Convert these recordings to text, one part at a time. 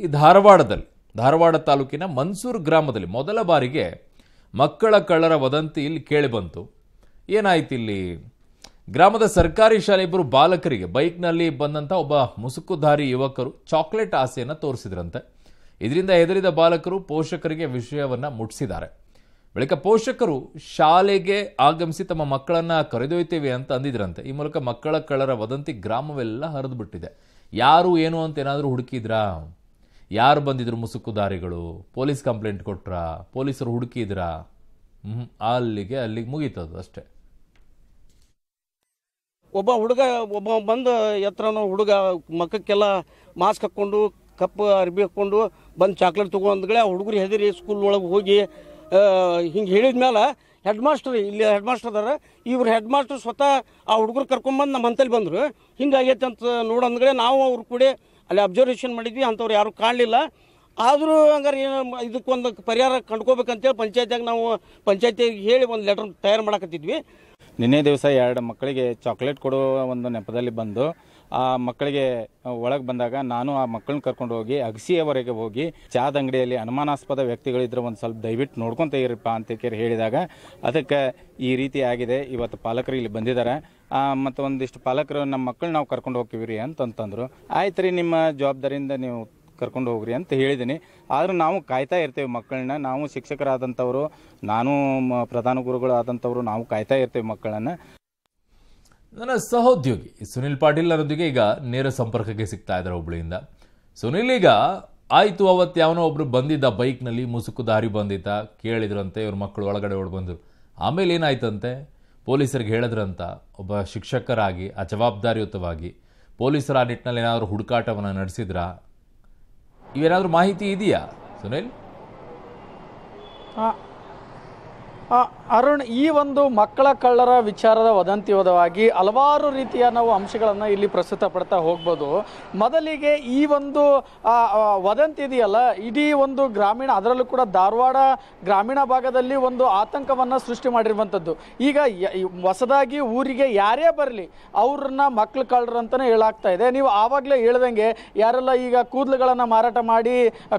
ಈ ಧಾರವಾಡದಲ್ಲಿ ಧಾರವಾಡ ತಾಲೂಕಿನ ಮನ್ಸೂರ್ ಗ್ರಾಮದಲ್ಲಿ ಮೊದಲ ಬಾರಿಗೆ ಮಕ್ಕಳ ಕಳ್ಳರ ವದಂತಿ ಇಲ್ಲಿ ಕೇಳಿಬಂತು ಏನಾಯ್ತು ಇಲ್ಲಿ ಗ್ರಾಮದ ಸರ್ಕಾರಿ ಶಾಲೆ ಇಬ್ಬರು ಬಾಲಕರಿಗೆ ಬೈಕ್ನಲ್ಲಿ ಬಂದಂಥ ಒಬ್ಬ ಮುಸುಕುಧಾರಿ ಯುವಕರು ಚಾಕ್ಲೇಟ್ ಆಸೆಯನ್ನು ತೋರಿಸಿದ್ರಂತೆ ಇದರಿಂದ ಹೆದರಿದ ಬಾಲಕರು ಪೋಷಕರಿಗೆ ವಿಷಯವನ್ನು ಮುಟ್ಟಿಸಿದ್ದಾರೆ ಬಳಿಕ ಪೋಷಕರು ಶಾಲೆಗೆ ಆಗಮಿಸಿ ತಮ್ಮ ಮಕ್ಕಳನ್ನು ಕರೆದೊಯ್ತೇವೆ ಅಂತ ಅಂದಿದ್ರಂತೆ ಈ ಮೂಲಕ ಮಕ್ಕಳ ಕಳ್ಳರ ವದಂತಿ ಗ್ರಾಮವೆಲ್ಲ ಹರಿದು ಬಿಟ್ಟಿದೆ ಯಾರು ಏನು ಅಂತ ಏನಾದರೂ ಹುಡುಕಿದ್ರಾ ಯಾರು ಬಂದಿದ್ರು ಮುಸುಕುದಾರಿಗಳು ಪೊಲೀಸ್ ಕಂಪ್ಲೇಂಟ್ ಕೊಟ್ರ ಪೊಲೀಸರು ಹುಡುಕಿದ್ರ ಅಲ್ಲಿಗೆ ಅಲ್ಲಿಗೆ ಮುಗೀತದ ಅಷ್ಟೇ ಒಬ್ಬ ಹುಡುಗ ಒಬ್ಬ ಬಂದ ಎತ್ತರನೋ ಹುಡುಗ ಮಕ್ಕಕ್ಕೆಲ್ಲ ಮಾಸ್ಕ್ ಹಾಕ್ಕೊಂಡು ಕಪ್ಪು ಅರ್ಬಿ ಹಾಕ್ಕೊಂಡು ಬಂದು ಚಾಕ್ಲೇಟ್ ತೊಗೊಂಡ್ಗಳೇ ಆ ಹುಡುಗರು ಹೆದರಿ ಸ್ಕೂಲ್ ಒಳಗೆ ಹೋಗಿ ಹಿಂಗೆ ಹೇಳಿದ ಮೇಲೆ ಹೆಡ್ ಮಾಸ್ಟರ್ ಇಲ್ಲಿ ಹೆಡ್ ಮಾಸ್ಟರ್ ಅದಾರ ಇವ್ರು ಹೆಡ್ ಮಾಸ್ಟರ್ ಸ್ವತಃ ಆ ಹುಡುಗರು ಕರ್ಕೊಂಬಂದು ನಮ್ಮ ಹಂತಲ್ಲಿ ಬಂದರು ಹಿಂಗಾಗೈತೆ ಅಂತ ನೋಡಂದ್ಗಳೇ ನಾವು ಅವ್ರು ಕೂಡ ಅಲ್ಲಿ ಅಬ್ಸರ್ವೇಷನ್ ಮಾಡಿದ್ವಿ ಅಂಥವ್ರು ಯಾರು ಕಾಣಲಿಲ್ಲ ಆದರೂ ಹಂಗಾರೆ ಏನು ಇದಕ್ಕೊಂದು ಪರಿಹಾರ ಕಂಡ್ಕೋಬೇಕಂತೇಳಿ ಪಂಚಾಯತಿಯಾಗ ನಾವು ಪಂಚಾಯತಿಗೆ ಹೇಳಿ ಒಂದು ಲೆಟ್ರ್ ತಯಾರು ಮಾಡಕತ್ತಿದ್ವಿ ನಿನ್ನೆ ದಿವಸ ಎರಡು ಮಕ್ಕಳಿಗೆ ಚಾಕ್ಲೇಟ್ ಕೊಡೋ ಒಂದು ನೆಪದಲ್ಲಿ ಬಂದು ಆ ಮಕ್ಕಳಿಗೆ ಒಳಗೆ ಬಂದಾಗ ನಾನು ಆ ಮಕ್ಕಳನ್ನ ಕರ್ಕೊಂಡು ಹೋಗಿ ಅಗಸಿಯವರೆಗೆ ಹೋಗಿ ಚಾದ ಅಂಗಡಿಯಲ್ಲಿ ಅನುಮಾನಾಸ್ಪದ ವ್ಯಕ್ತಿಗಳಿದ್ರೆ ಒಂದು ಸ್ವಲ್ಪ ದಯವಿಟ್ಟು ನೋಡ್ಕೊತ ಇರಪ್ಪ ಅಂತ ಕೇಳಿ ಹೇಳಿದಾಗ ಅದಕ್ಕೆ ಈ ರೀತಿ ಆಗಿದೆ ಇವತ್ತು ಪಾಲಕರು ಇಲ್ಲಿ ಬಂದಿದ್ದಾರೆ ಮತ್ತು ಒಂದಿಷ್ಟು ಪಾಲಕರು ನಮ್ಮ ಮಕ್ಕಳು ನಾವು ಕರ್ಕೊಂಡು ಹೋಗ್ತೀವಿ ರೀ ಅಂತಂತಂದರು ಆಯ್ತು ರೀ ನಿಮ್ಮ ಜವಾಬ್ದಾರಿಯಿಂದ ನೀವು ಕರ್ಕೊಂಡು ಹೋಗ್ರಿ ಅಂತ ಹೇಳಿದ್ದೀನಿ ಆದರೂ ನಾವು ಕಾಯ್ತಾ ಇರ್ತೇವೆ ಮಕ್ಕಳನ್ನ ನಾವು ಶಿಕ್ಷಕರಾದಂಥವರು ನಾನು ಪ್ರಧಾನ ಗುರುಗಳು ಆದಂಥವರು ನಾವು ಕಾಯ್ತಾ ಇರ್ತೇವೆ ಮಕ್ಕಳನ್ನ ನನ್ನ ಸಹೋದ್ಯೋಗಿ ಸುನಿಲ್ ಪಾಟೀಲ್ ಅವರೊಂದಿಗೆ ಈಗ ನೇರ ಸಂಪರ್ಕಕ್ಕೆ ಸಿಗ್ತಾ ಇದ್ದಾರೆ ಹುಬ್ಳಿಯಿಂದ ಸುನಿಲ್ ಈಗ ಆಯಿತು ಅವತ್ತು ಯಾವನೋ ಒಬ್ರು ಬಂದಿದ್ದ ಬೈಕ್ನಲ್ಲಿ ಮುಸುಕು ದಾರಿ ಬಂದಿದ್ದ ಕೇಳಿದ್ರಂತೆ ಇವ್ರ ಮಕ್ಕಳು ಒಳಗಡೆ ಓಡ್ಬಂದರು ಆಮೇಲೆ ಏನಾಯ್ತಂತೆ ಪೊಲೀಸರಿಗೆ ಹೇಳಿದ್ರಂತ ಒಬ್ಬ ಶಿಕ್ಷಕರಾಗಿ ಆ ಜವಾಬ್ದಾರಿಯುತವಾಗಿ ಪೊಲೀಸರ ಆ ನಿಟ್ಟಿನಲ್ಲಿ ಏನಾದರೂ ಹುಡುಕಾಟವನ್ನು ನಡೆಸಿದ್ರ ಇವೇನಾದರೂ ಮಾಹಿತಿ ಇದೆಯಾ ಸುನಿಲ್ ಅರುಣ್ ಈ ಒಂದು ಮಕ್ಕಳ ಕಳ್ಳರ ವಿಚಾರದ ವದಂತಿವಾದವಾಗಿ ಹಲವಾರು ರೀತಿಯ ನಾವು ಅಂಶಗಳನ್ನು ಇಲ್ಲಿ ಪ್ರಸ್ತುತ ಪಡ್ತಾ ಹೋಗ್ಬೋದು ಮೊದಲಿಗೆ ಈ ಒಂದು ವದಂತಿ ಇದೆಯಲ್ಲ ಇಡೀ ಒಂದು ಗ್ರಾಮೀಣ ಅದರಲ್ಲೂ ಕೂಡ ಧಾರವಾಡ ಗ್ರಾಮೀಣ ಭಾಗದಲ್ಲಿ ಒಂದು ಆತಂಕವನ್ನು ಸೃಷ್ಟಿ ಮಾಡಿರುವಂಥದ್ದು ಈಗ ಹೊಸದಾಗಿ ಊರಿಗೆ ಯಾರೇ ಬರಲಿ ಅವ್ರನ್ನ ಮಕ್ಕಳು ಕಳ್ಳರು ಅಂತಲೇ ಹೇಳಾಗ್ತಾ ಇದೆ ನೀವು ಆವಾಗಲೇ ಹೇಳ್ದಂಗೆ ಯಾರೆಲ್ಲ ಈಗ ಕೂದಲುಗಳನ್ನು ಮಾರಾಟ ಮಾಡಿ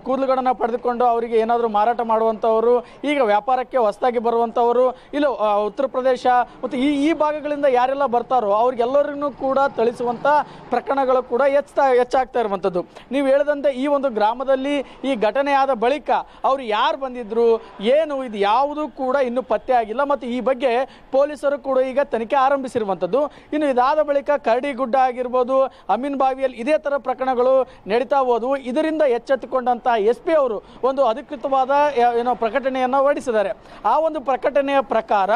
ಕೂದಲುಗಳನ್ನು ಪಡೆದುಕೊಂಡು ಅವರಿಗೆ ಏನಾದರೂ ಮಾರಾಟ ಮಾಡುವಂಥವರು ಈಗ ವ್ಯಾಪಾರಕ್ಕೆ ಹೊಸದಾಗಿ ಬರುವ ಮಾಡುವಂಥವರು ಇಲ್ಲ ಉತ್ತರ ಪ್ರದೇಶ ಮತ್ತು ಈ ಈ ಭಾಗಗಳಿಂದ ಯಾರೆಲ್ಲ ಬರ್ತಾರೋ ಅವ್ರಿಗೆಲ್ಲರಿಗೂ ಕೂಡ ಥಳಿಸುವಂಥ ಪ್ರಕರಣಗಳು ಕೂಡ ಹೆಚ್ಚಾ ಹೆಚ್ಚಾಗ್ತಾ ಇರುವಂಥದ್ದು ನೀವು ಹೇಳಿದಂತೆ ಈ ಒಂದು ಗ್ರಾಮದಲ್ಲಿ ಈ ಘಟನೆಯಾದ ಬಳಿಕ ಅವರು ಯಾರು ಬಂದಿದ್ರು ಏನು ಇದು ಯಾವುದೂ ಕೂಡ ಇನ್ನೂ ಪತ್ತೆ ಆಗಿಲ್ಲ ಮತ್ತು ಈ ಬಗ್ಗೆ ಪೊಲೀಸರು ಕೂಡ ಈಗ ತನಿಖೆ ಆರಂಭಿಸಿರುವಂಥದ್ದು ಇನ್ನು ಇದಾದ ಬಳಿಕ ಕರಡಿ ಗುಡ್ಡ ಆಗಿರ್ಬೋದು ಅಮೀನ್ ಬಾವಿಯಲ್ಲಿ ಇದೇ ಥರ ಪ್ರಕರಣಗಳು ನಡೀತಾ ಹೋದವು ಇದರಿಂದ ಎಚ್ಚೆತ್ತುಕೊಂಡಂತಹ ಎಸ್ ಪಿ ಅವರು ಒಂದು ಅಧಿಕೃತವಾದ ಏನೋ ಪ್ರಕಟಣೆಯನ್ನು ಹೊರಡಿಸಿದ್ದಾರೆ ಆ ಒಂದು ಪ್ರಕಟಣೆಯ ಪ್ರಕಾರ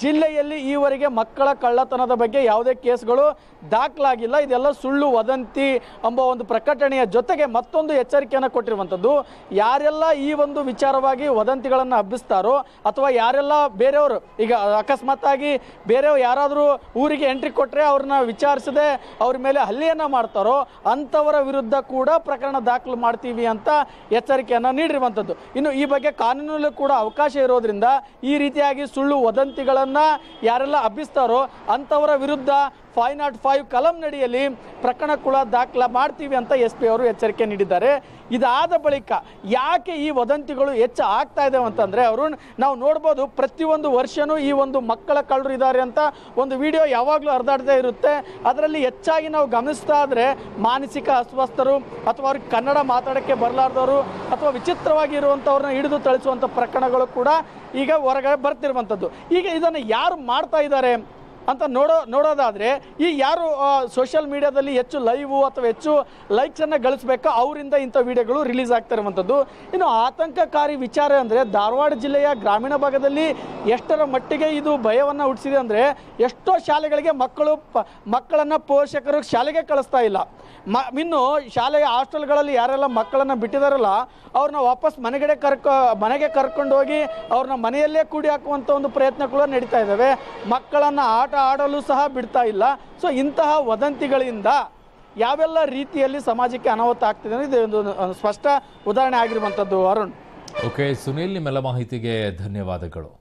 ಜಿಲ್ಲೆಯಲ್ಲಿ ಈವರೆಗೆ ಮಕ್ಕಳ ಕಳ್ಳತನದ ಬಗ್ಗೆ ಯಾವುದೇ ಕೇಸ್ಗಳು ದಾಖಲಾಗಿಲ್ಲ ಇದೆಲ್ಲ ಸುಳ್ಳು ವದಂತಿ ಎಂಬ ಒಂದು ಪ್ರಕಟಣೆಯ ಜೊತೆಗೆ ಮತ್ತೊಂದು ಎಚ್ಚರಿಕೆಯನ್ನು ಕೊಟ್ಟಿರುವಂಥದ್ದು ಯಾರೆಲ್ಲ ಈ ಒಂದು ವಿಚಾರವಾಗಿ ವದಂತಿಗಳನ್ನು ಹಬ್ಬಿಸ್ತಾರೋ ಅಥವಾ ಯಾರೆಲ್ಲ ಬೇರೆಯವರು ಈಗ ಅಕಸ್ಮಾತ್ ಆಗಿ ಬೇರೆಯವ್ರು ಯಾರಾದರೂ ಊರಿಗೆ ಎಂಟ್ರಿ ಕೊಟ್ಟರೆ ಅವ್ರನ್ನ ವಿಚಾರಿಸದೆ ಅವ್ರ ಮೇಲೆ ಹಲ್ಲೆಯನ್ನು ಮಾಡ್ತಾರೋ ಅಂಥವರ ವಿರುದ್ಧ ಕೂಡ ಪ್ರಕರಣ ದಾಖಲು ಮಾಡ್ತೀವಿ ಅಂತ ಎಚ್ಚರಿಕೆಯನ್ನು ನೀಡಿರುವಂಥದ್ದು ಇನ್ನು ಈ ಬಗ್ಗೆ ಕಾನೂನಲ್ಲೂ ಕೂಡ ಅವಕಾಶ ಇರೋದ್ರಿಂದ ಈ ರೀತಿಯಾಗಿ ಸುಳ್ಳು ವದಂತಿಗಳನ್ನು ಯಾರೆಲ್ಲ ಹಬ್ಬಿಸ್ತಾರೋ ಅಂಥವರ ವಿರುದ್ಧ ಫೈವ್ ನಾಟ್ ಫೈವ್ ಕಲಂ ನಡಿಯಲ್ಲಿ ಪ್ರಕರಣ ಕೂಡ ದಾಖಲ ಮಾಡ್ತೀವಿ ಅಂತ ಎಸ್ ಪಿ ಅವರು ಎಚ್ಚರಿಕೆ ನೀಡಿದ್ದಾರೆ ಇದಾದ ಬಳಿಕ ಯಾಕೆ ಈ ವದಂತಿಗಳು ಹೆಚ್ಚು ಆಗ್ತಾ ಇದ್ದಾವೆ ಅಂತಂದರೆ ಅವರು ನಾವು ನೋಡ್ಬೋದು ಪ್ರತಿಯೊಂದು ವರ್ಷವೂ ಈ ಒಂದು ಮಕ್ಕಳ ಕಳ್ಳರು ಇದ್ದಾರೆ ಅಂತ ಒಂದು ವಿಡಿಯೋ ಯಾವಾಗಲೂ ಹರಿದಾಡ್ತಾ ಇರುತ್ತೆ ಅದರಲ್ಲಿ ಹೆಚ್ಚಾಗಿ ನಾವು ಗಮನಿಸ್ತಾ ಆದರೆ ಮಾನಸಿಕ ಅಸ್ವಸ್ಥರು ಅಥವಾ ಅವ್ರಿಗೆ ಕನ್ನಡ ಮಾತಾಡೋಕ್ಕೆ ಬರಲಾರ್ದವರು ಅಥವಾ ವಿಚಿತ್ರವಾಗಿ ಇರುವಂಥವ್ರನ್ನ ಹಿಡಿದು ತಳಿಸುವಂಥ ಪ್ರಕರಣಗಳು ಕೂಡ ಈಗ ಹೊರಗಡೆ ಬರ್ತಿರುವಂಥದ್ದು ಈಗ ಇದನ್ನು ಯಾರು ಮಾಡ್ತಾ ಇದ್ದಾರೆ ಅಂತ ನೋಡೋ ನೋಡೋದಾದರೆ ಈ ಯಾರು ಸೋಷಿಯಲ್ ಮೀಡಿಯಾದಲ್ಲಿ ಹೆಚ್ಚು ಲೈವು ಅಥವಾ ಹೆಚ್ಚು ಲೈಕ್ಸನ್ನು ಗಳಿಸ್ಬೇಕು ಅವರಿಂದ ಇಂಥ ವಿಡಿಯೋಗಳು ರಿಲೀಸ್ ಆಗ್ತಾ ಇರುವಂಥದ್ದು ಇನ್ನು ಆತಂಕಕಾರಿ ವಿಚಾರ ಅಂದರೆ ಧಾರವಾಡ ಜಿಲ್ಲೆಯ ಗ್ರಾಮೀಣ ಭಾಗದಲ್ಲಿ ಎಷ್ಟರ ಮಟ್ಟಿಗೆ ಇದು ಭಯವನ್ನು ಹುಟ್ಟಿಸಿದೆ ಅಂದರೆ ಎಷ್ಟೋ ಶಾಲೆಗಳಿಗೆ ಮಕ್ಕಳು ಮಕ್ಕಳನ್ನು ಪೋಷಕರು ಶಾಲೆಗೆ ಕಳಿಸ್ತಾ ಇಲ್ಲ ಮ ಇನ್ನು ಶಾಲೆಯ ಹಾಸ್ಟೆಲ್ಗಳಲ್ಲಿ ಯಾರೆಲ್ಲ ಮಕ್ಕಳನ್ನು ಬಿಟ್ಟಿದಾರಲ್ಲ ಅವ್ರನ್ನ ವಾಪಸ್ ಮನೆಗಡೆ ಕರ್ಕೊ ಮನೆಗೆ ಕರ್ಕೊಂಡು ಹೋಗಿ ಅವ್ರನ್ನ ಮನೆಯಲ್ಲೇ ಕೂಡಿ ಹಾಕುವಂಥ ಒಂದು ಪ್ರಯತ್ನ ಕೂಡ ನಡೀತಾ ಇದ್ದಾವೆ ಮಕ್ಕಳನ್ನು ಆಟ ಆಟ ಆಡಲು ಸಹ ಬಿಡ್ತಾ ಇಲ್ಲ ಸೊ ಇಂತಹ ವದಂತಿಗಳಿಂದ ಯಾವೆಲ್ಲ ರೀತಿಯಲ್ಲಿ ಸಮಾಜಕ್ಕೆ ಅನಾಹುತ ಆಗ್ತಿದೆ ಇದು ಒಂದು ಸ್ಪಷ್ಟ ಉದಾಹರಣೆ ಆಗಿರುವಂಥದ್ದು ಅರುಣ್ ಓಕೆ ಸುನೀಲ್ ನಿಮ್ಮೆಲ್ಲ ಮಾಹಿತಿಗೆ ಧನ್ಯವಾದಗಳು